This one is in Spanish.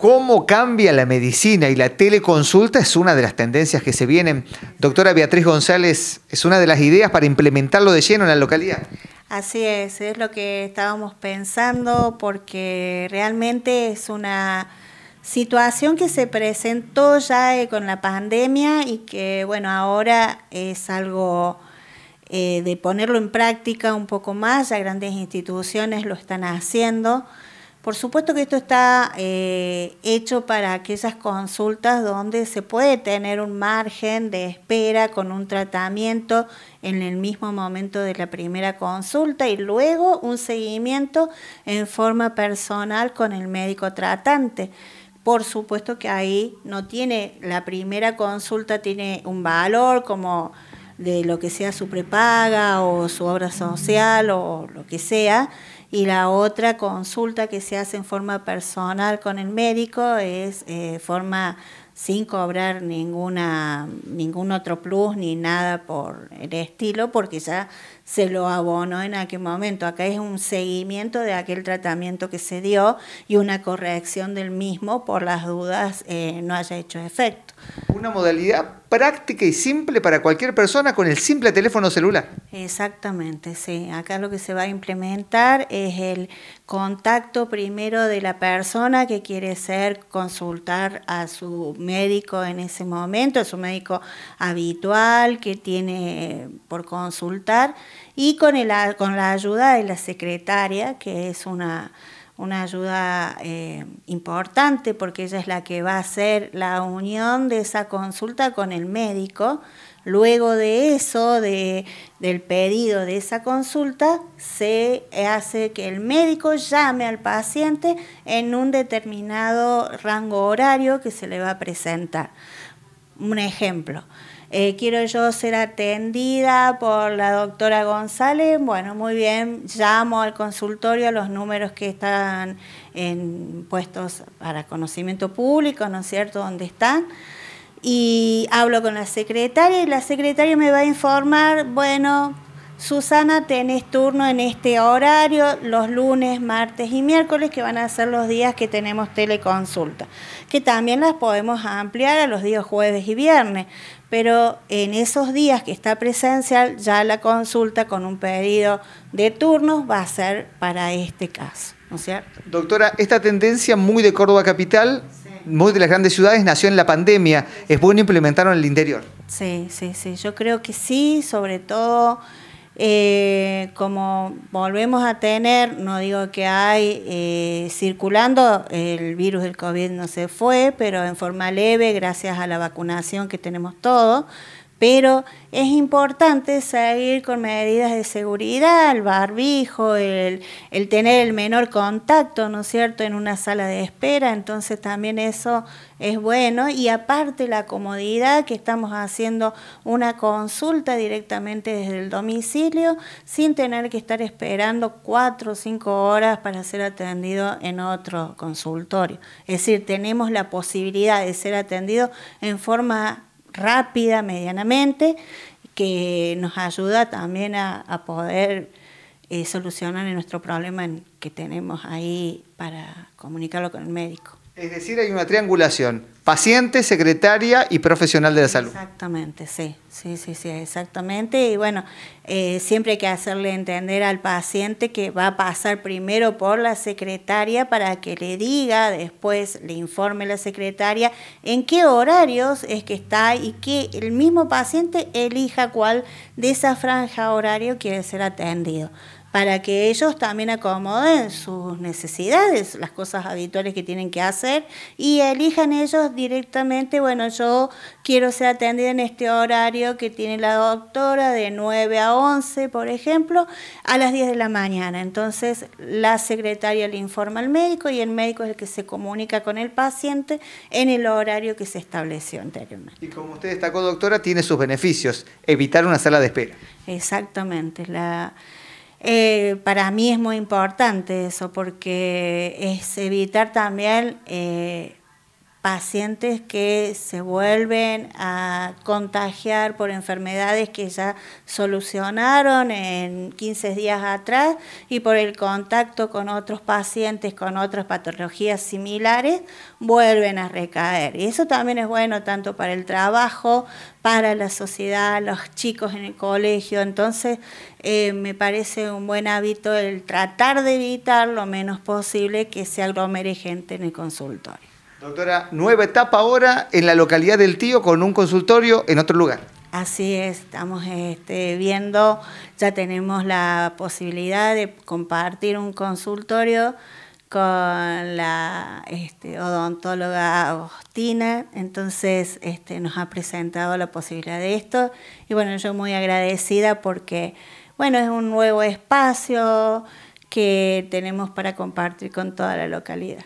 cómo cambia la medicina y la teleconsulta es una de las tendencias que se vienen. Doctora Beatriz González, es una de las ideas para implementarlo de lleno en la localidad. Así es, es lo que estábamos pensando porque realmente es una situación que se presentó ya eh, con la pandemia y que bueno, ahora es algo eh, de ponerlo en práctica un poco más, ya grandes instituciones lo están haciendo. Por supuesto que esto está eh, hecho para aquellas consultas donde se puede tener un margen de espera con un tratamiento en el mismo momento de la primera consulta y luego un seguimiento en forma personal con el médico tratante. Por supuesto que ahí no tiene, la primera consulta tiene un valor como de lo que sea su prepaga o su obra social o lo que sea. Y la otra consulta que se hace en forma personal con el médico es eh, forma sin cobrar ninguna, ningún otro plus ni nada por el estilo, porque ya se lo abonó en aquel momento. Acá es un seguimiento de aquel tratamiento que se dio y una corrección del mismo por las dudas eh, no haya hecho efecto una modalidad práctica y simple para cualquier persona con el simple teléfono celular. Exactamente, sí. Acá lo que se va a implementar es el contacto primero de la persona que quiere ser consultar a su médico en ese momento, a su médico habitual que tiene eh, por consultar y con, el, con la ayuda de la secretaria, que es una una ayuda eh, importante porque ella es la que va a hacer la unión de esa consulta con el médico. Luego de eso, del pedido de esa consulta, se hace que el médico llame al paciente en un determinado rango horario que se le va a presentar. Un ejemplo, eh, quiero yo ser atendida por la doctora González, bueno, muy bien, llamo al consultorio los números que están en, puestos para conocimiento público, ¿no es cierto?, donde están y hablo con la secretaria y la secretaria me va a informar, bueno, Susana, tenés turno en este horario, los lunes, martes y miércoles, que van a ser los días que tenemos teleconsulta, que también las podemos ampliar a los días jueves y viernes, pero en esos días que está presencial, ya la consulta con un pedido de turnos va a ser para este caso, ¿no es Doctora, esta tendencia muy de Córdoba Capital, muy de las grandes ciudades, nació en la pandemia, es bueno implementarlo en el interior. Sí, sí, sí, yo creo que sí, sobre todo... Eh, como volvemos a tener, no digo que hay eh, circulando, el virus del COVID no se fue, pero en forma leve, gracias a la vacunación que tenemos todos, pero es importante seguir con medidas de seguridad, el barbijo, el, el tener el menor contacto, ¿no es cierto?, en una sala de espera. Entonces también eso es bueno. Y aparte la comodidad que estamos haciendo una consulta directamente desde el domicilio sin tener que estar esperando cuatro o cinco horas para ser atendido en otro consultorio. Es decir, tenemos la posibilidad de ser atendido en forma rápida, medianamente, que nos ayuda también a, poder eh, solucionar nuestro problema que tenemos ahí para comunicarlo con el médico. Es decir, hay una triangulación, paciente, secretaria y profesional de la salud. Exactamente, sí, sí, sí, sí, exactamente. Y bueno, eh, siempre hay que hacerle entender al paciente que va a pasar primero por la secretaria para que le diga, después le informe la secretaria en qué horarios es que está y que el mismo paciente elija cuál de esa franja horario quiere ser atendido para que ellos también acomoden sus necesidades, las cosas habituales que tienen que hacer y elijan ellos directamente, bueno, yo quiero ser atendida en este horario que tiene la doctora de 9 a 11, por ejemplo, a las 10 de la mañana. Entonces la secretaria le informa al médico y el médico es el que se comunica con el paciente en el horario que se estableció anteriormente. Y como usted destacó, doctora, tiene sus beneficios, evitar una sala de espera. Exactamente, la eh, para mí es muy importante eso porque es evitar también eh, pacientes que se vuelven a contagiar por enfermedades que ya solucionaron en 15 días atrás y por el contacto con otros pacientes con otras patologías similares vuelven a recaer. Y eso también es bueno tanto para el trabajo, para la sociedad, los chicos en el colegio. Entonces eh, me parece un buen hábito el tratar de evitar lo menos posible que se aglomere gente en el consultorio. Doctora, nueva etapa ahora en la localidad del Tío con un consultorio en otro lugar. Así es, estamos este, viendo, ya tenemos la posibilidad de compartir un consultorio con la este, odontóloga Agostina, entonces este, nos ha presentado la posibilidad de esto y bueno, yo muy agradecida porque bueno, es un nuevo espacio que tenemos para compartir con toda la localidad.